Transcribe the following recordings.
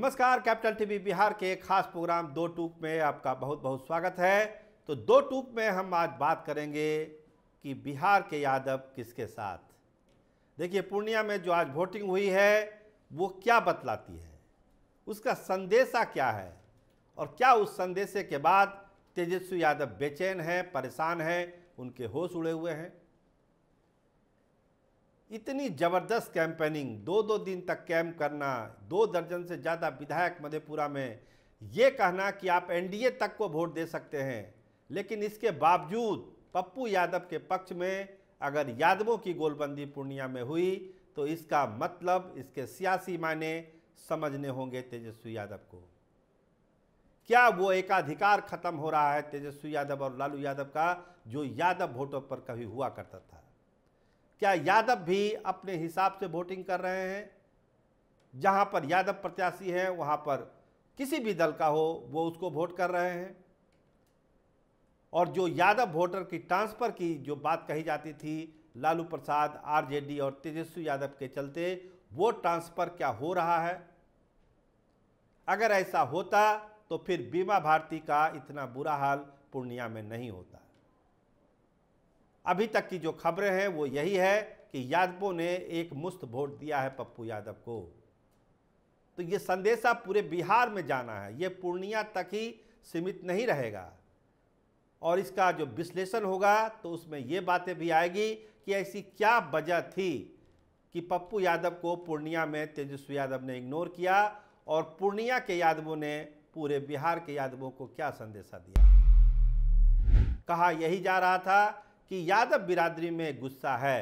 नमस्कार capital TV Bihar के खास प्रोग्राम दो टूक में आपका बहुत बहुत स्वागत है तो दो टूक में हम आज बात करेंगे कि बिहार के यादव किसके साथ देखिए पूर्णिया में जो आज वोटिंग हुई है वो क्या बतलाती है उसका संदेशा क्या है और क्या उस संदेशे के बाद तेजस्वी यादव बेचैन हैं परेशान हैं उनके होश उड़े हुए हैं इतनी ज़बरदस्त कैंपेनिंग दो दो दिन तक कैंप करना दो दर्जन से ज़्यादा विधायक मधेपुरा में ये कहना कि आप एनडीए तक को वोट दे सकते हैं लेकिन इसके बावजूद पप्पू यादव के पक्ष में अगर यादवों की गोलबंदी पूर्णिया में हुई तो इसका मतलब इसके सियासी मायने समझने होंगे तेजस्वी यादव को क्या वो एकाधिकार खत्म हो रहा है तेजस्वी यादव और लालू यादव का जो यादव वोटों पर कभी हुआ करता था क्या यादव भी अपने हिसाब से वोटिंग कर रहे हैं जहां पर यादव प्रत्याशी हैं वहां पर किसी भी दल का हो वो उसको वोट कर रहे हैं और जो यादव वोटर की ट्रांसफ़र की जो बात कही जाती थी लालू प्रसाद आरजेडी और तेजस्वी यादव के चलते वो ट्रांसफ़र क्या हो रहा है अगर ऐसा होता तो फिर बीमा भारती का इतना बुरा हाल पूर्णिया में नहीं होता अभी तक की जो खबरें हैं वो यही है कि यादवों ने एक मुस्त वोट दिया है पप्पू यादव को तो ये संदेशा पूरे बिहार में जाना है ये पूर्णिया तक ही सीमित नहीं रहेगा और इसका जो विश्लेषण होगा तो उसमें ये बातें भी आएगी कि ऐसी क्या वजह थी कि पप्पू यादव को पूर्णिया में तेजस्वी यादव ने इग्नोर किया और पूर्णिया के यादवों ने पूरे बिहार के यादवों को क्या संदेशा दिया कहा यही जा रहा था कि यादव बिरादरी में गुस्सा है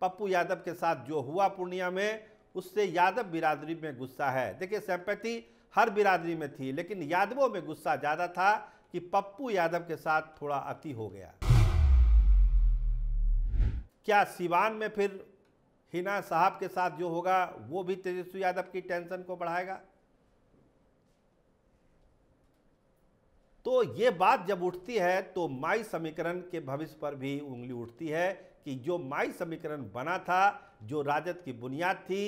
पप्पू यादव के साथ जो हुआ पूर्णिया में उससे यादव बिरादरी में गुस्सा है देखिए सैम्पैथी हर बिरादरी में थी लेकिन यादवों में गुस्सा ज़्यादा था कि पप्पू यादव के साथ थोड़ा अति हो गया क्या सिवान में फिर हिना साहब के साथ जो होगा वो भी तेजस्वी यादव की टेंशन को बढ़ाएगा तो ये बात जब उठती है तो माई समीकरण के भविष्य पर भी उंगली उठती है कि जो माई समीकरण बना था जो राजद की बुनियाद थी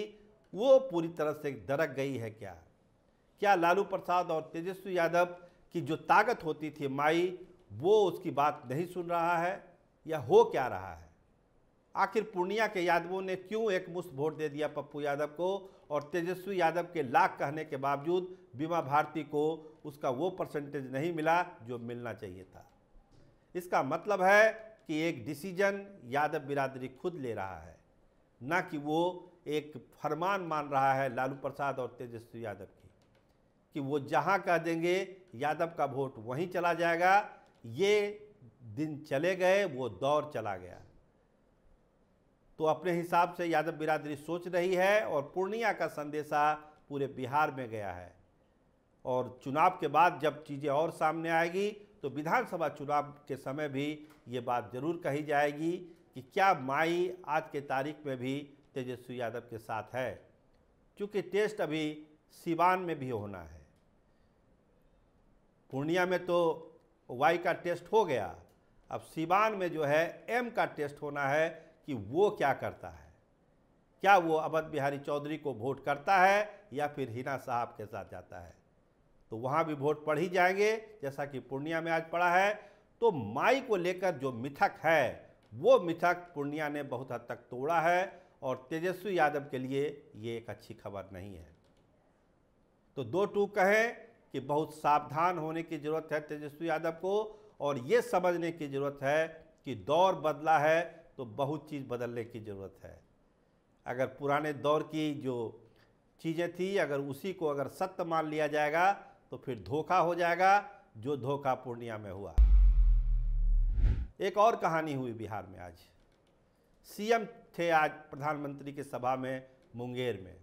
वो पूरी तरह से दरक गई है क्या क्या लालू प्रसाद और तेजस्वी यादव की जो ताकत होती थी माई वो उसकी बात नहीं सुन रहा है या हो क्या रहा है आखिर पूर्णिया के यादवों ने क्यों एक मुश्त वोट दे दिया पप्पू यादव को और तेजस्वी यादव के लाख कहने के बावजूद बीमा भारती को उसका वो परसेंटेज नहीं मिला जो मिलना चाहिए था इसका मतलब है कि एक डिसीजन यादव बिरादरी खुद ले रहा है ना कि वो एक फरमान मान रहा है लालू प्रसाद और तेजस्वी यादव की कि वो जहाँ कह देंगे यादव का वोट वहीं चला जाएगा ये दिन चले गए वो दौर चला गया तो अपने हिसाब से यादव बिरादरी सोच रही है और पूर्णिया का संदेशा पूरे बिहार में गया है और चुनाव के बाद जब चीज़ें और सामने आएगी तो विधानसभा चुनाव के समय भी ये बात जरूर कही जाएगी कि क्या माई आज के तारीख में भी तेजस्वी यादव के साथ है क्योंकि टेस्ट अभी सिवान में भी होना है पूर्णिया में तो वाई का टेस्ट हो गया अब सिवान में जो है एम का टेस्ट होना है कि वो क्या करता है क्या वो अवध बिहारी चौधरी को वोट करता है या फिर हिना साहब के साथ जाता है तो वहाँ भी वोट पढ़ ही जाएंगे जैसा कि पूर्णिया में आज पड़ा है तो माई को लेकर जो मिथक है वो मिथक पूर्णिया ने बहुत हद तक तोड़ा है और तेजस्वी यादव के लिए ये एक अच्छी खबर नहीं है तो दो टूक कहें कि बहुत सावधान होने की ज़रूरत है तेजस्वी यादव को और ये समझने की ज़रूरत है कि दौर बदला है तो बहुत चीज़ बदलने की ज़रूरत है अगर पुराने दौर की जो चीज़ें थी अगर उसी को अगर सत्य मान लिया जाएगा तो फिर धोखा हो जाएगा जो धोखा पूर्णिया में हुआ एक और कहानी हुई बिहार में आज सीएम थे आज प्रधानमंत्री के सभा में मुंगेर में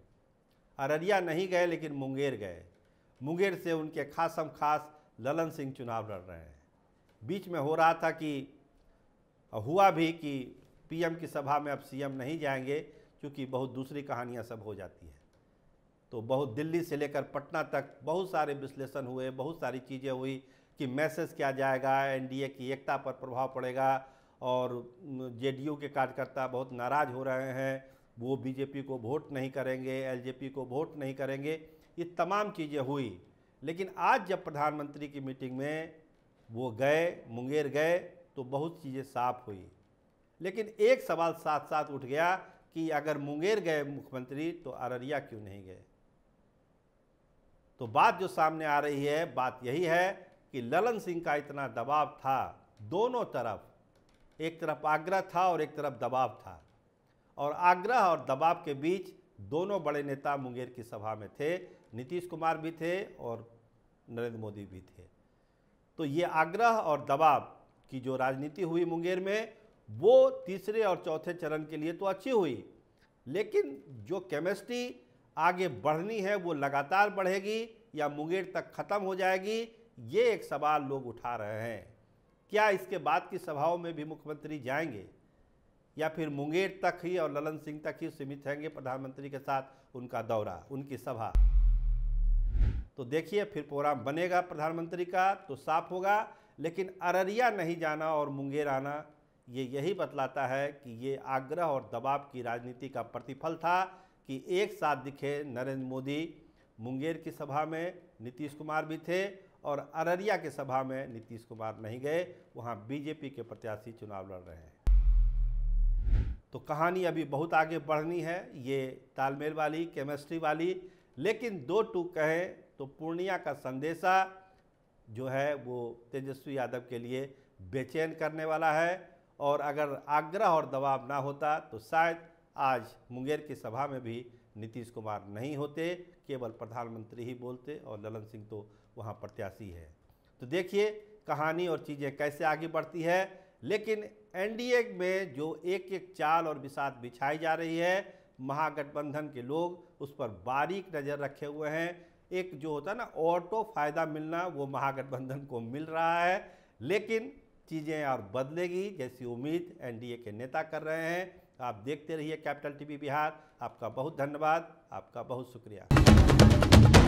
अररिया नहीं गए लेकिन मुंगेर गए मुंगेर से उनके खासम खास ललन सिंह चुनाव लड़ रहे हैं बीच में हो रहा था कि हुआ भी कि पीएम की सभा में अब सीएम नहीं जाएंगे क्योंकि बहुत दूसरी कहानियाँ सब हो जाती है तो बहुत दिल्ली से लेकर पटना तक बहुत सारे विश्लेषण हुए बहुत सारी चीज़ें हुई कि मैसेज क्या जाएगा एनडीए की एकता पर प्रभाव पड़ेगा और जेडीयू के कार्यकर्ता बहुत नाराज़ हो रहे हैं वो बीजेपी को वोट नहीं करेंगे एल को वोट नहीं करेंगे ये तमाम चीज़ें हुई लेकिन आज जब प्रधानमंत्री की मीटिंग में वो गए मुंगेर गए तो बहुत चीज़ें साफ हुई लेकिन एक सवाल साथ साथ उठ गया कि अगर मुंगेर गए मुख्यमंत्री तो अररिया क्यों नहीं गए तो बात जो सामने आ रही है बात यही है कि ललन सिंह का इतना दबाव था दोनों तरफ एक तरफ आग्रह था और एक तरफ दबाव था और आग्रह और दबाव के बीच दोनों बड़े नेता मुंगेर की सभा में थे नीतीश कुमार भी थे और नरेंद्र मोदी भी थे तो ये आग्रह और दबाव की जो राजनीति हुई मुंगेर में वो तीसरे और चौथे चरण के लिए तो अच्छी हुई लेकिन जो केमिस्ट्री आगे बढ़नी है वो लगातार बढ़ेगी या मुंगेर तक ख़त्म हो जाएगी ये एक सवाल लोग उठा रहे हैं क्या इसके बाद की सभाओं में भी मुख्यमंत्री जाएंगे या फिर मुंगेर तक ही और ललन सिंह तक ही सीमित रहेंगे प्रधानमंत्री के साथ उनका दौरा उनकी सभा तो देखिए फिर प्रोग्राम बनेगा प्रधानमंत्री का तो साफ होगा लेकिन अररिया नहीं जाना और मुंगेर आना ये यही बतलाता है कि ये आग्रह और दबाव की राजनीति का प्रतिफल था कि एक साथ दिखे नरेंद्र मोदी मुंगेर की सभा में नीतीश कुमार भी थे और अररिया के सभा में नीतीश कुमार नहीं गए वहाँ बीजेपी के प्रत्याशी चुनाव लड़ रहे हैं तो कहानी अभी बहुत आगे बढ़नी है ये तालमेल वाली केमिस्ट्री वाली लेकिन दो टूक कहें तो पूर्णिया का संदेशा जो है वो तेजस्वी यादव के लिए बेचैन करने वाला है और अगर आग्रह और दबाव ना होता तो शायद आज मुंगेर की सभा में भी नीतीश कुमार नहीं होते केवल प्रधानमंत्री ही बोलते और ललन सिंह तो वहाँ प्रत्याशी है तो देखिए कहानी और चीज़ें कैसे आगे बढ़ती है लेकिन एनडीए में जो एक एक चाल और विषाद बिछाई जा रही है महागठबंधन के लोग उस पर बारीक नज़र रखे हुए हैं एक जो होता है ना ऑटो फायदा मिलना वो महागठबंधन को मिल रहा है लेकिन चीज़ें और बदलेगी जैसी उम्मीद एनडीए के नेता कर रहे हैं आप देखते रहिए कैपिटल टीवी बिहार आपका बहुत धन्यवाद आपका बहुत शुक्रिया